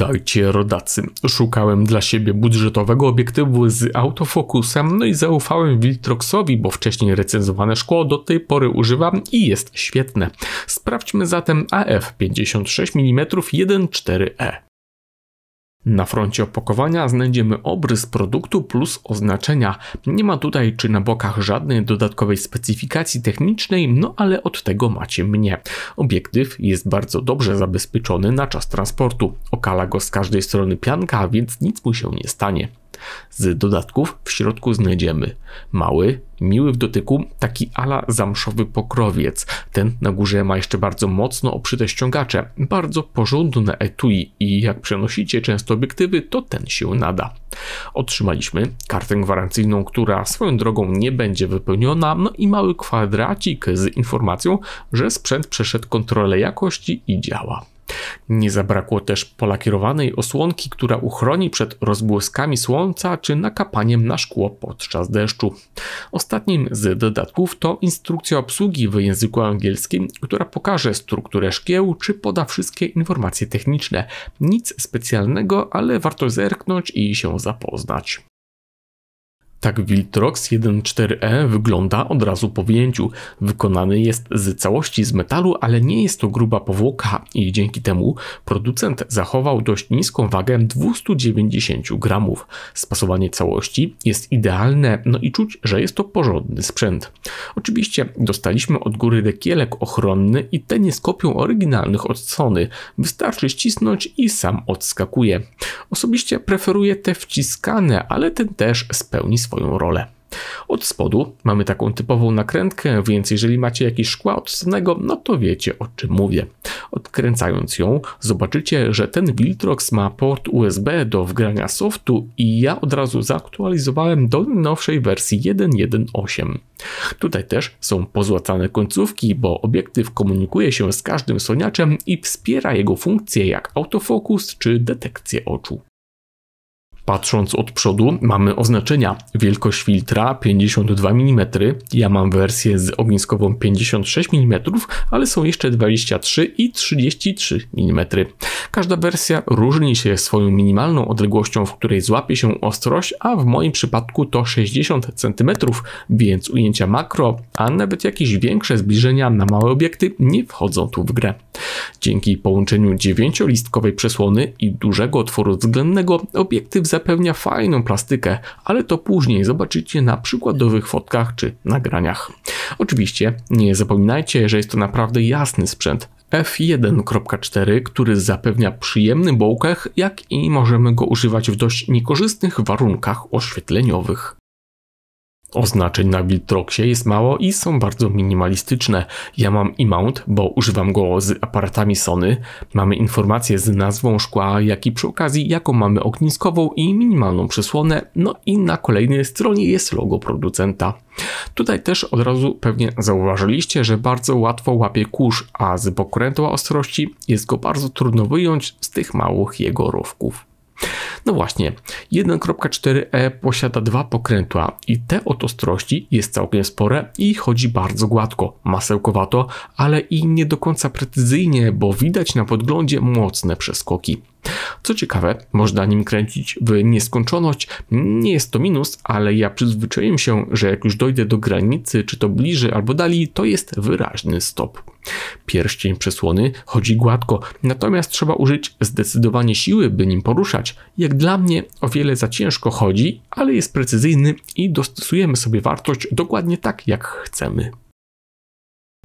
Witajcie rodacy. Szukałem dla siebie budżetowego obiektywu z autofokusem, no i zaufałem Viltroxowi, bo wcześniej recenzowane szkło do tej pory używam i jest świetne. Sprawdźmy zatem AF 56 mm 1.4e. Na froncie opakowania znajdziemy obrys produktu plus oznaczenia. Nie ma tutaj czy na bokach żadnej dodatkowej specyfikacji technicznej, no ale od tego macie mnie. Obiektyw jest bardzo dobrze zabezpieczony na czas transportu. Okala go z każdej strony pianka, więc nic mu się nie stanie. Z dodatków w środku znajdziemy mały, miły w dotyku, taki ala zamszowy pokrowiec. Ten na górze ma jeszcze bardzo mocno obszyte ściągacze, bardzo porządne etui i jak przenosicie często obiektywy, to ten się nada. Otrzymaliśmy kartę gwarancyjną, która swoją drogą nie będzie wypełniona, no i mały kwadracik z informacją, że sprzęt przeszedł kontrolę jakości i działa. Nie zabrakło też polakierowanej osłonki, która uchroni przed rozbłyskami słońca czy nakapaniem na szkło podczas deszczu. Ostatnim z dodatków to instrukcja obsługi w języku angielskim, która pokaże strukturę szkieł czy poda wszystkie informacje techniczne. Nic specjalnego, ale warto zerknąć i się zapoznać. Tak Viltrox 1.4e wygląda od razu po wyjęciu. Wykonany jest z całości z metalu, ale nie jest to gruba powłoka i dzięki temu producent zachował dość niską wagę 290 gramów. Spasowanie całości jest idealne, no i czuć, że jest to porządny sprzęt. Oczywiście dostaliśmy od góry dekielek ochronny i te nie skopią oryginalnych od Sony. Wystarczy ścisnąć i sam odskakuje. Osobiście preferuję te wciskane, ale ten też spełni swój swoją rolę. Od spodu mamy taką typową nakrętkę, więc jeżeli macie jakieś szkła odstępnego, no to wiecie o czym mówię. Odkręcając ją, zobaczycie, że ten Viltrox ma port USB do wgrania softu i ja od razu zaktualizowałem do nowszej wersji 1.1.8. Tutaj też są pozłacane końcówki, bo obiektyw komunikuje się z każdym soniaczem i wspiera jego funkcje jak autofokus czy detekcję oczu. Patrząc od przodu mamy oznaczenia. Wielkość filtra 52 mm. Ja mam wersję z ogniskową 56 mm, ale są jeszcze 23 i 33 mm. Każda wersja różni się swoją minimalną odległością, w której złapie się ostrość, a w moim przypadku to 60 cm, więc ujęcia makro, a nawet jakieś większe zbliżenia na małe obiekty nie wchodzą tu w grę. Dzięki połączeniu dziewięciolistkowej przesłony i dużego otworu względnego obiektyw zapisuje zapewnia fajną plastykę, ale to później zobaczycie na przykładowych fotkach czy nagraniach. Oczywiście nie zapominajcie, że jest to naprawdę jasny sprzęt, F1.4, który zapewnia przyjemny bołkach, jak i możemy go używać w dość niekorzystnych warunkach oświetleniowych. Oznaczeń na Viltroxie jest mało i są bardzo minimalistyczne. Ja mam e-mount, bo używam go z aparatami Sony. Mamy informacje z nazwą szkła, jak i przy okazji jaką mamy ogniskową i minimalną przysłonę. No i na kolejnej stronie jest logo producenta. Tutaj też od razu pewnie zauważyliście, że bardzo łatwo łapie kurz, a z pokrętła ostrości jest go bardzo trudno wyjąć z tych małych jego rowków. No właśnie, 1.4e posiada dwa pokrętła i te oto strości jest całkiem spore i chodzi bardzo gładko, masełkowato, ale i nie do końca precyzyjnie, bo widać na podglądzie mocne przeskoki. Co ciekawe, można nim kręcić w nieskończoność. Nie jest to minus, ale ja przyzwyczaiłem się, że jak już dojdę do granicy, czy to bliżej albo dalej, to jest wyraźny stop. Pierścień przesłony chodzi gładko, natomiast trzeba użyć zdecydowanie siły, by nim poruszać. Jak dla mnie o wiele za ciężko chodzi, ale jest precyzyjny i dostosujemy sobie wartość dokładnie tak, jak chcemy.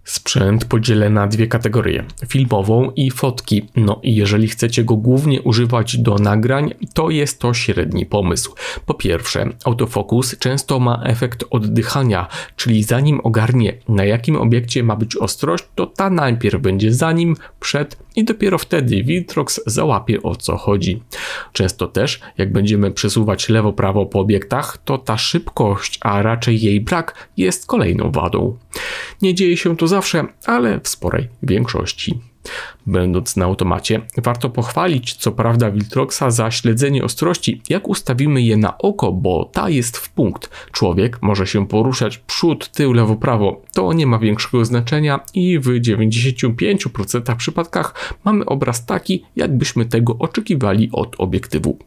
Sprzęt podzielę na dwie kategorie: filmową i fotki. No i jeżeli chcecie go głównie używać do nagrań, to jest to średni pomysł. Po pierwsze, autofokus często ma efekt oddychania, czyli zanim ogarnie na jakim obiekcie ma być ostrość, to ta najpierw będzie za nim, przed i dopiero wtedy Viltrox załapie o co chodzi. Często też, jak będziemy przesuwać lewo-prawo po obiektach, to ta szybkość, a raczej jej brak, jest kolejną wadą. Nie dzieje się to zawsze, ale w sporej większości. Będąc na automacie, warto pochwalić co prawda Wiltroxa za śledzenie ostrości, jak ustawimy je na oko, bo ta jest w punkt. Człowiek może się poruszać przód, tył, lewo, prawo. To nie ma większego znaczenia i w 95% przypadkach mamy obraz taki, jakbyśmy tego oczekiwali od obiektywu.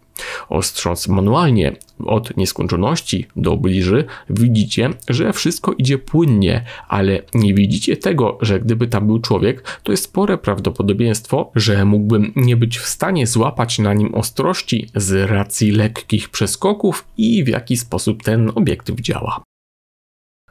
Ostrząc manualnie od nieskończoności do bliży, widzicie, że wszystko idzie płynnie, ale nie widzicie tego, że gdyby tam był człowiek, to jest spore prawdopodobieństwo, że mógłbym nie być w stanie złapać na nim ostrości z racji lekkich przeskoków i w jaki sposób ten obiektyw działa.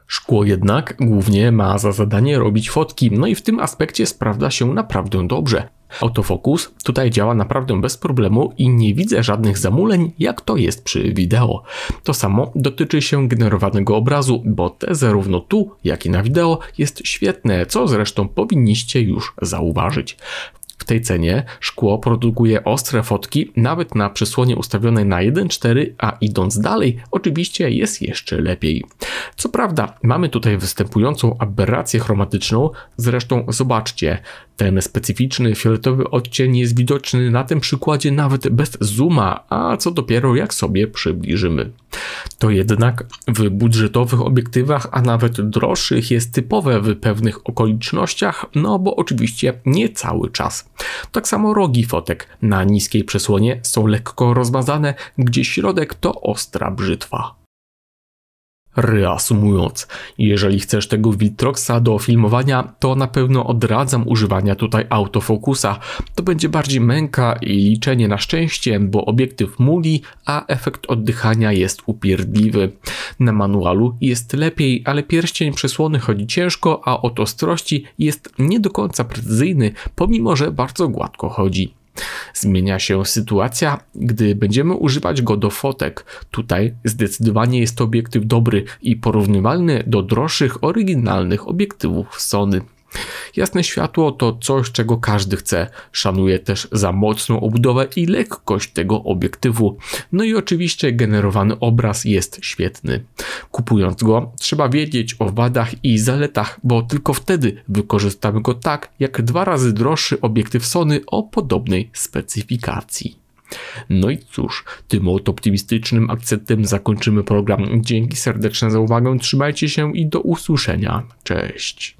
Szkło jednak głównie ma za zadanie robić fotki, no i w tym aspekcie sprawdza się naprawdę dobrze. Autofokus tutaj działa naprawdę bez problemu i nie widzę żadnych zamuleń, jak to jest przy wideo. To samo dotyczy się generowanego obrazu, bo te zarówno tu, jak i na wideo jest świetne, co zresztą powinniście już zauważyć tej cenie szkło produkuje ostre fotki nawet na przysłonie ustawionej na 1.4, a idąc dalej oczywiście jest jeszcze lepiej. Co prawda mamy tutaj występującą aberrację chromatyczną, zresztą zobaczcie, ten specyficzny fioletowy odcień jest widoczny na tym przykładzie nawet bez zooma, a co dopiero jak sobie przybliżymy. To jednak w budżetowych obiektywach, a nawet droższych, jest typowe w pewnych okolicznościach, no bo oczywiście nie cały czas. Tak samo rogi fotek na niskiej przesłonie są lekko rozmazane, gdzie środek to ostra brzytwa. Reasumując, jeżeli chcesz tego Viltroxa do filmowania, to na pewno odradzam używania tutaj autofokusa. To będzie bardziej męka i liczenie na szczęście, bo obiektyw muli, a efekt oddychania jest upierdliwy. Na manualu jest lepiej, ale pierścień przysłony chodzi ciężko, a od ostrości jest nie do końca precyzyjny, pomimo że bardzo gładko chodzi. Zmienia się sytuacja, gdy będziemy używać go do fotek. Tutaj zdecydowanie jest to obiektyw dobry i porównywalny do droższych, oryginalnych obiektywów Sony. Jasne światło to coś, czego każdy chce. Szanuje też za mocną obudowę i lekkość tego obiektywu. No i oczywiście generowany obraz jest świetny. Kupując go, trzeba wiedzieć o wadach i zaletach, bo tylko wtedy wykorzystamy go tak, jak dwa razy droższy obiektyw Sony o podobnej specyfikacji. No i cóż, tym oto optymistycznym akcentem zakończymy program. Dzięki serdeczne za uwagę, trzymajcie się i do usłyszenia. Cześć.